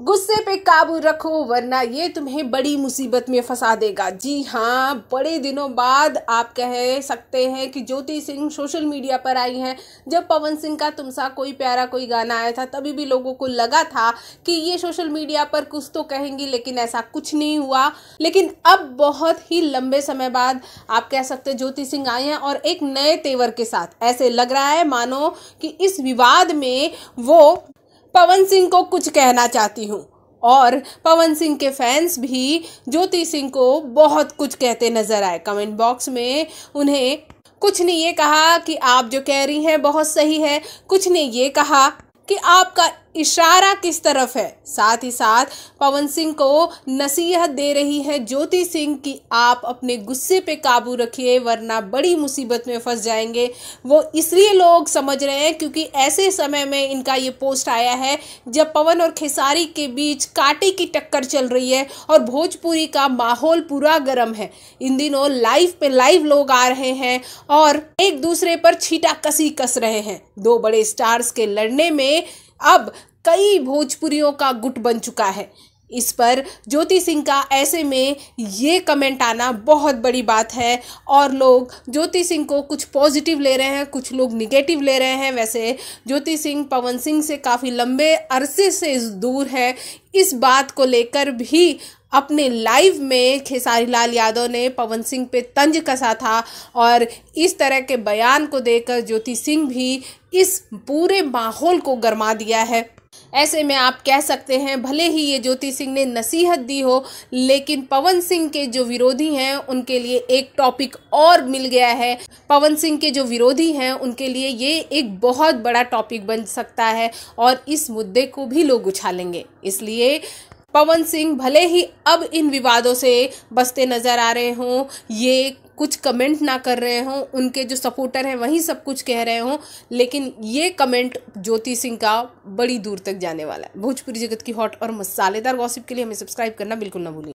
गुस्से पे काबू रखो वरना ये तुम्हें बड़ी मुसीबत में फंसा देगा जी हाँ बड़े दिनों बाद आप कह सकते हैं कि ज्योति सिंह सोशल मीडिया पर आई हैं जब पवन सिंह का तुमसा कोई प्यारा कोई गाना आया था तभी भी लोगों को लगा था कि ये सोशल मीडिया पर कुछ तो कहेंगी लेकिन ऐसा कुछ नहीं हुआ लेकिन अब बहुत ही लंबे समय बाद आप कह सकते ज्योति सिंह आए हैं और एक नए तेवर के साथ ऐसे लग रहा है मानो कि इस विवाद में वो पवन सिंह को कुछ कहना चाहती हूँ और पवन सिंह के फैंस भी ज्योति सिंह को बहुत कुछ कहते नज़र आए कमेंट बॉक्स में उन्हें कुछ ने ये कहा कि आप जो कह रही हैं बहुत सही है कुछ ने ये कहा कि आपका इशारा किस तरफ है साथ ही साथ पवन सिंह को नसीहत दे रही है ज्योति सिंह कि आप अपने गुस्से पे काबू रखिए वरना बड़ी मुसीबत में फंस जाएंगे वो इसलिए लोग समझ रहे हैं क्योंकि ऐसे समय में इनका ये पोस्ट आया है जब पवन और खेसारी के बीच कांटे की टक्कर चल रही है और भोजपुरी का माहौल पूरा गर्म है इन दिनों लाइव पे लाइव लोग आ रहे हैं और एक दूसरे पर छीटा कसी कस रहे हैं दो बड़े स्टार्स के लड़ने में अब कई भोजपुरियों का गुट बन चुका है इस पर ज्योति सिंह का ऐसे में ये कमेंट आना बहुत बड़ी बात है और लोग ज्योति सिंह को कुछ पॉजिटिव ले रहे हैं कुछ लोग निगेटिव ले रहे हैं वैसे ज्योति सिंह पवन सिंह से काफ़ी लंबे अरसे से दूर है इस बात को लेकर भी अपने लाइव में खेसारी लाल यादव ने पवन सिंह पे तंज कसा था और इस तरह के बयान को देकर ज्योति सिंह भी इस पूरे माहौल को गरमा दिया है ऐसे में आप कह सकते हैं भले ही ये ज्योति सिंह ने नसीहत दी हो लेकिन पवन सिंह के जो विरोधी हैं उनके लिए एक टॉपिक और मिल गया है पवन सिंह के जो विरोधी हैं उनके लिए ये एक बहुत बड़ा टॉपिक बन सकता है और इस मुद्दे को भी लोग उछालेंगे इसलिए पवन सिंह भले ही अब इन विवादों से बसते नज़र आ रहे हों ये कुछ कमेंट ना कर रहे हों उनके जो सपोर्टर हैं वहीं सब कुछ कह रहे हों लेकिन ये कमेंट ज्योति सिंह का बड़ी दूर तक जाने वाला है भोजपुरी जगत की हॉट और मसालेदार गॉसिप के लिए हमें सब्सक्राइब करना बिल्कुल ना भूलें